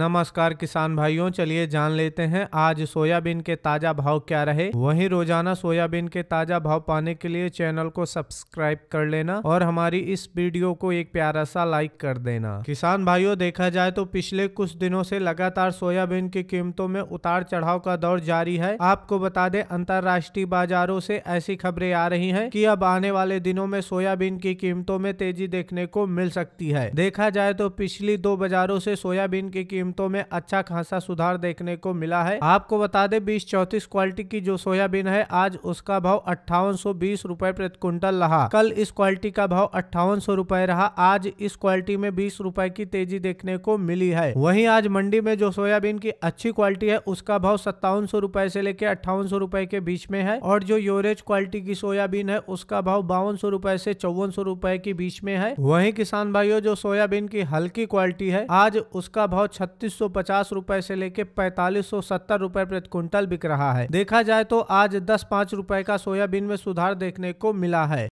नमस्कार किसान भाइयों चलिए जान लेते हैं आज सोयाबीन के ताजा भाव क्या रहे वहीं रोजाना सोयाबीन के ताजा भाव पाने के लिए चैनल को सब्सक्राइब कर लेना और हमारी इस वीडियो को एक प्यारा सा लाइक कर देना किसान भाइयों देखा जाए तो पिछले कुछ दिनों से लगातार सोयाबीन की कीमतों में उतार चढ़ाव का दौर जारी है आपको बता दे अंतर्राष्ट्रीय बाजारों से ऐसी खबरें आ रही है की अब आने वाले दिनों में सोयाबीन की कीमतों में तेजी देखने को मिल सकती है देखा जाए तो पिछली दो बाजारों से सोयाबीन की कीमत कीमतों में अच्छा खासा सुधार देखने को मिला है आपको बता दें बीस चौतीस क्वालिटी की जो सोयाबीन है आज उसका भाव अट्ठावन सौ बीस प्रति क्विंटल रहा कल इस क्वालिटी का भाव अट्ठावन सौ रहा आज इस क्वालिटी में बीस रूपए की तेजी देखने को मिली है वही आज मंडी में जो सोयाबीन की अच्छी क्वालिटी है उसका भाव सत्तावन सौ रूपए से लेकर अट्ठावन सौ रूपए के बीच में है और जो योरेज क्वालिटी की सोयाबीन है उसका भाव बावन सौ रूपए से चौवन सौ रूपए के बीच में है वही किसान भाइयों जो सोयाबीन की हल्की क्वालिटी है आज उसका भाव छत्तीस बत्तीस सौ पचास रूपए से लेकर पैंतालीस सौ सत्तर रूपए प्रति क्विंटल बिक रहा है देखा जाए तो आज दस पाँच रूपए का सोयाबीन में सुधार देखने को मिला है